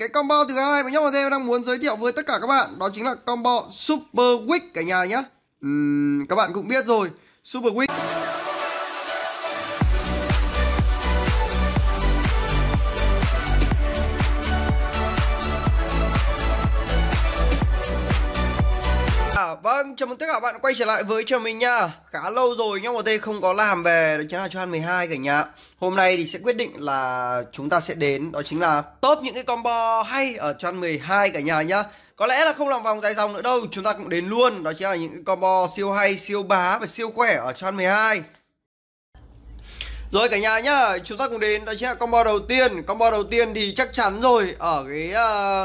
Cái combo thứ hai mà nhóc mà em đang muốn giới thiệu với tất cả các bạn đó chính là combo Super quick cả nhà nhé. Uhm, các bạn cũng biết rồi, Super quick vâng, chào mừng tất cả bạn quay trở lại với cho mình nha Khá lâu rồi nhá, một tê không có làm về, đó chính là cho ăn 12 cả nhà Hôm nay thì sẽ quyết định là chúng ta sẽ đến, đó chính là top những cái combo hay ở cho ăn 12 cả nhà nhá Có lẽ là không làm vòng dài dòng nữa đâu, chúng ta cũng đến luôn Đó chính là những cái combo siêu hay, siêu bá và siêu khỏe ở cho ăn 12 rồi cả nhà nhá, chúng ta cùng đến đó chính là combo đầu tiên. Combo đầu tiên thì chắc chắn rồi, ở cái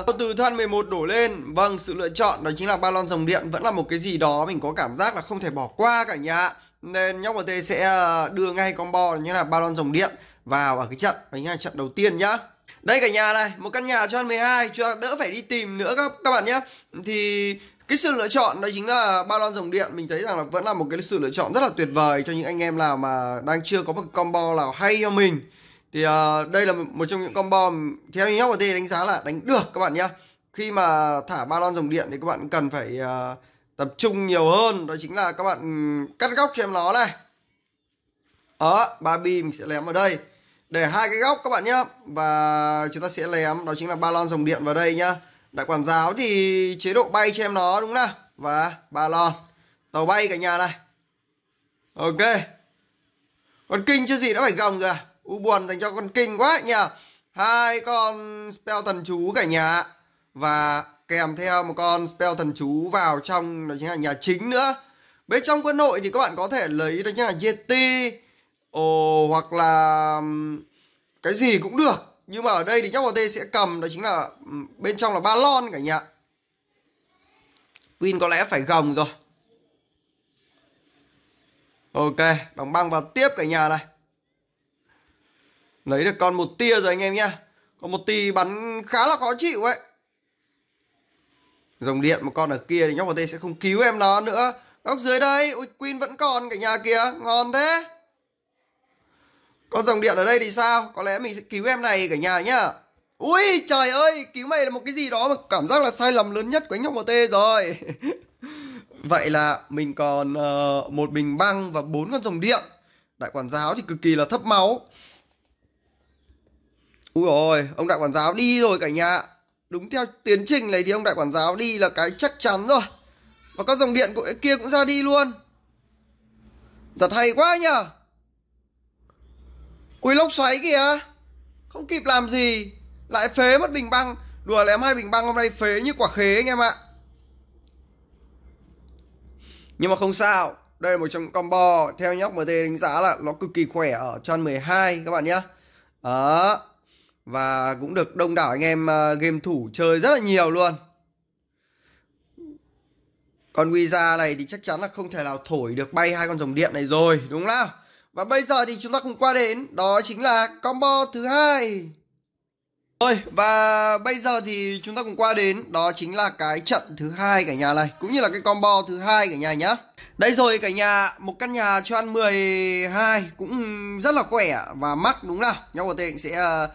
uh, từ thân 11 đổ lên. Vâng, sự lựa chọn đó chính là balon dòng điện vẫn là một cái gì đó mình có cảm giác là không thể bỏ qua cả nhà. Nên nhóc T sẽ ờ, đưa ngay combo như là balon dòng điện vào ở cái trận, đó chính là trận đầu tiên nhá. Đây cả nhà này, một căn nhà cho ăn 12 cho đỡ phải đi tìm nữa các các bạn nhé. Thì cái sự lựa chọn đó chính là ba lon dòng điện mình thấy rằng là vẫn là một cái sự lựa chọn rất là tuyệt vời cho những anh em nào mà đang chưa có một combo nào hay cho mình thì uh, đây là một trong những combo theo nhóc và t đánh giá là đánh được các bạn nhé khi mà thả ba lon dòng điện thì các bạn cần phải uh, tập trung nhiều hơn đó chính là các bạn cắt góc cho em nó này đó ba bi mình sẽ lém vào đây để hai cái góc các bạn nhé và chúng ta sẽ lém đó chính là ba lon dòng điện vào đây nhá đại quản giáo thì chế độ bay cho em nó đúng không và ba lon tàu bay cả nhà này ok con kinh chưa gì đã phải gồng rồi à u buồn dành cho con kinh quá nhỉ hai con spell thần chú cả nhà và kèm theo một con spell thần chú vào trong đó chính là nhà chính nữa bên trong quân nội thì các bạn có thể lấy đó chính là yeti ồ hoặc là cái gì cũng được nhưng mà ở đây thì nhóc vào tê sẽ cầm đó chính là bên trong là ba lon cả nhà Queen có lẽ phải gồng rồi Ok, đóng băng vào tiếp cả nhà này Lấy được con một tia rồi anh em nhé, con một tia bắn khá là khó chịu ấy Dòng điện một con ở kia thì nhóc vào tê sẽ không cứu em nó nữa Góc dưới đây, ui Queen vẫn còn cả nhà kìa, ngon thế con dòng điện ở đây thì sao? Có lẽ mình sẽ cứu em này cả nhà nhá. Ui trời ơi, cứu mày là một cái gì đó mà cảm giác là sai lầm lớn nhất của anh Hồng MT rồi. Vậy là mình còn uh, một bình băng và bốn con dòng điện. Đại quản giáo thì cực kỳ là thấp máu. Ui rồi ông đại quản giáo đi rồi cả nhà. Đúng theo tiến trình này thì ông đại quản giáo đi là cái chắc chắn rồi. Và con dòng điện của kia cũng ra đi luôn. Giật hay quá nhờ. Ui lốc xoáy kìa Không kịp làm gì Lại phế mất bình băng Đùa lém hai bình băng hôm nay phế như quả khế anh em ạ Nhưng mà không sao Đây là một trong combo Theo nhóc MT đánh giá là nó cực kỳ khỏe Ở chan 12 các bạn nhé Đó Và cũng được đông đảo anh em ờ, game thủ chơi rất là nhiều luôn còn Ouija này thì chắc chắn là không thể nào thổi được bay hai con dòng điện này rồi, đúng không nào? Và bây giờ thì chúng ta cùng qua đến đó chính là combo thứ hai. Rồi và bây giờ thì chúng ta cùng qua đến đó chính là cái trận thứ hai cả nhà này cũng như là cái combo thứ hai cả nhà nhá. Đây rồi cả nhà, một căn nhà cho ăn 12 cũng rất là khỏe và mắc đúng nào. Nhau của tệ sẽ uh,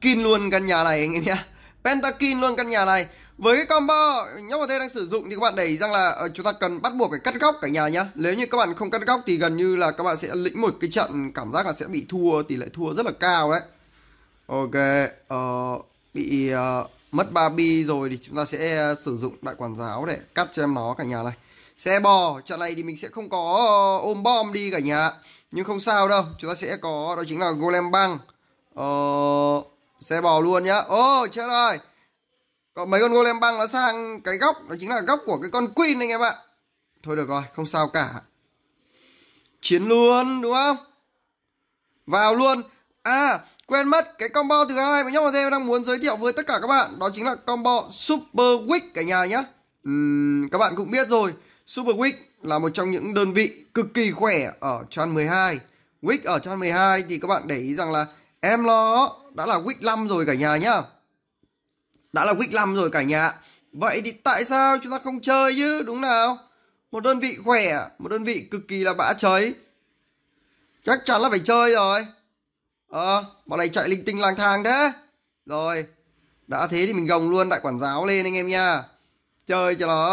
kin luôn căn nhà này anh em nhá. Pentakin luôn căn nhà này với cái combo nhóc vào đây đang sử dụng thì các bạn để ý rằng là ờ, chúng ta cần bắt buộc phải cắt góc cả nhà nhá nếu như các bạn không cắt góc thì gần như là các bạn sẽ lĩnh một cái trận cảm giác là sẽ bị thua tỷ lệ thua rất là cao đấy ok uh, bị uh, mất ba bi rồi thì chúng ta sẽ sử dụng đại quản giáo để cắt cho em nó cả nhà này xe bò trận này thì mình sẽ không có ôm bom đi cả nhà nhưng không sao đâu chúng ta sẽ có đó chính là golem băng ờ, xe bò luôn nhá ô oh, chết rồi có mấy con golem băng nó sang cái góc đó chính là góc của cái con queen anh em ạ thôi được rồi không sao cả chiến luôn đúng không vào luôn à quên mất cái combo thứ hai mà nhóm bọn đang muốn giới thiệu với tất cả các bạn đó chính là combo super wick cả nhà nhá uhm, các bạn cũng biết rồi super wick là một trong những đơn vị cực kỳ khỏe ở chan 12 wick ở chan 12 thì các bạn để ý rằng là em nó đã là wick 5 rồi cả nhà nhá đã là week 5 rồi cả nhà. Vậy thì tại sao chúng ta không chơi chứ, đúng nào? Một đơn vị khỏe, một đơn vị cực kỳ là bã cháy. Chắc chắn là phải chơi rồi. Ờ, à, bọn này chạy linh tinh lang thang thế. Rồi, đã thế thì mình gồng luôn đại quản giáo lên anh em nha. Chơi cho nó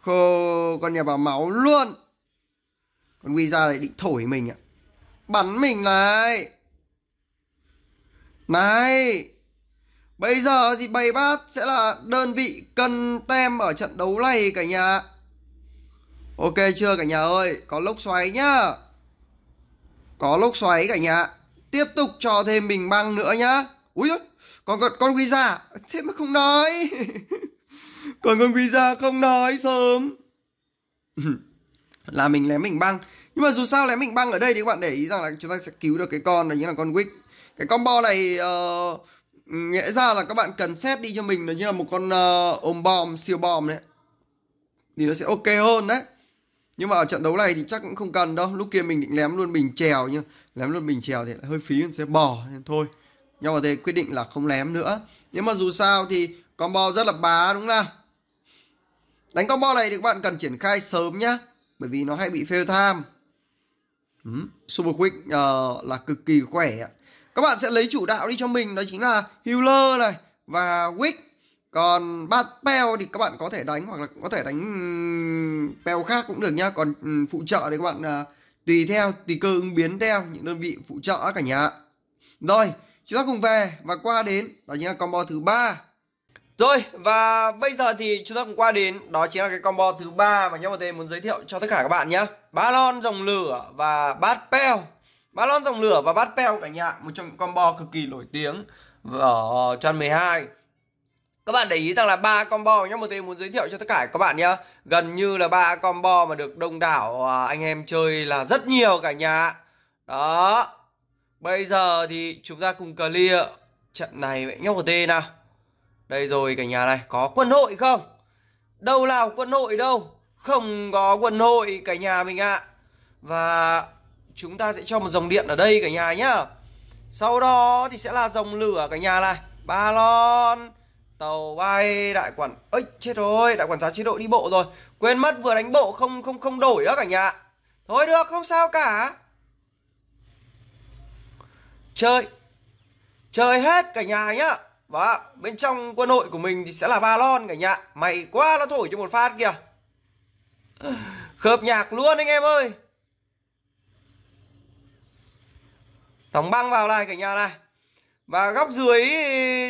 khô con nhà bà máu luôn. Con Quy ra lại định thổi mình ạ. Bắn mình này. Này Bây giờ thì bày bát sẽ là đơn vị cân tem ở trận đấu này cả nhà. Ok chưa cả nhà ơi, có lốc xoáy nhá. Có lốc xoáy cả nhà. Tiếp tục cho thêm mình băng nữa nhá. Úi ơi, còn con con quy già thế mà không nói. còn con quy già không nói sớm. là mình lém mình băng. Nhưng mà dù sao lém mình băng ở đây thì các bạn để ý rằng là chúng ta sẽ cứu được cái con này như là con Wick. Cái combo này uh, Nghĩa ra là các bạn cần xét đi cho mình nó như là một con uh, ôm bom, siêu bom đấy Thì nó sẽ ok hơn đấy Nhưng mà ở trận đấu này thì chắc cũng không cần đâu Lúc kia mình định lém luôn bình trèo nhưng Lém luôn bình trèo thì lại hơi phí sẽ bỏ nên thôi Nhưng mà thế quyết định là không lém nữa Nhưng mà dù sao thì combo rất là bá đúng không Đánh combo này thì các bạn cần triển khai sớm nhá Bởi vì nó hay bị fail time ừ. Super Quick uh, là cực kỳ khỏe các bạn sẽ lấy chủ đạo đi cho mình đó chính là healer này và wick còn ba peo thì các bạn có thể đánh hoặc là có thể đánh peo khác cũng được nhá còn phụ trợ thì các bạn à, tùy theo tùy cơ ứng biến theo những đơn vị phụ trợ cả nhà rồi chúng ta cùng về và qua đến đó chính là combo thứ ba rồi và bây giờ thì chúng ta cùng qua đến đó chính là cái combo thứ ba mà nhóm một muốn giới thiệu cho tất cả các bạn nhé. Balon dòng lửa và bát peo Balon dòng lửa và bát peo cả nhà, một trong combo cực kỳ nổi tiếng ở chan 12. Các bạn để ý rằng là ba combo nhá, một tí muốn giới thiệu cho tất cả các bạn nhá. Gần như là ba combo mà được đông đảo à, anh em chơi là rất nhiều cả nhà. Đó. Bây giờ thì chúng ta cùng clear trận này vậy nhóc một tê nào. Đây rồi cả nhà này, có quân hội không? Đâu nào quân hội đâu. Không có quân hội cả nhà mình ạ. À. Và chúng ta sẽ cho một dòng điện ở đây cả nhà nhá sau đó thì sẽ là dòng lửa cả nhà này ba lon tàu bay đại quản ấy chết rồi đại quản giáo chế độ đi bộ rồi quên mất vừa đánh bộ không không không đổi đó cả nhà thôi được không sao cả chơi chơi hết cả nhà nhá và bên trong quân đội của mình thì sẽ là ba lon cả nhà mày quá nó thổi cho một phát kìa khớp nhạc luôn anh em ơi Đóng băng vào này cả nhà này. Và góc dưới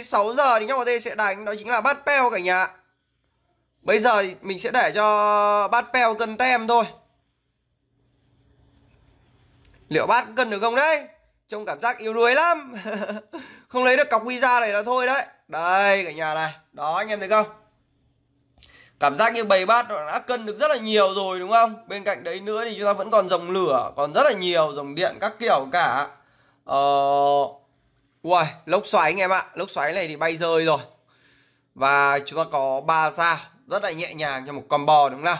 6 giờ thì Ngọc T sẽ đánh đó chính là bắt peo cả nhà. Bây giờ mình sẽ để cho bắt peo cân tem thôi. Liệu bắt cân được không đấy? Trông cảm giác yếu đuối lắm. không lấy được cọc visa này là thôi đấy. Đây cả nhà này. Đó anh em thấy không? Cảm giác như bầy bát đã cân được rất là nhiều rồi đúng không? Bên cạnh đấy nữa thì chúng ta vẫn còn dòng lửa, còn rất là nhiều dòng điện các kiểu cả uh, Uầy, lốc xoáy anh em ạ Lốc xoáy này thì bay rơi rồi Và chúng ta có 3 sao Rất là nhẹ nhàng cho một combo đúng không nào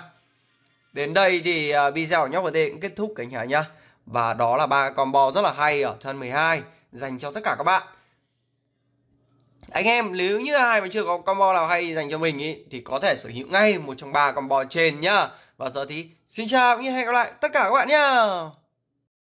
Đến đây thì à, video của Nhóc VT cũng kết thúc cả nhà nhá Và đó là ba combo rất là hay ở thân 12 Dành cho tất cả các bạn anh em nếu như ai mà chưa có combo nào hay dành cho mình ý, thì có thể sở hữu ngay một trong ba combo trên nhá. Và giờ thì xin chào cũng như hẹn gặp lại tất cả các bạn nhá.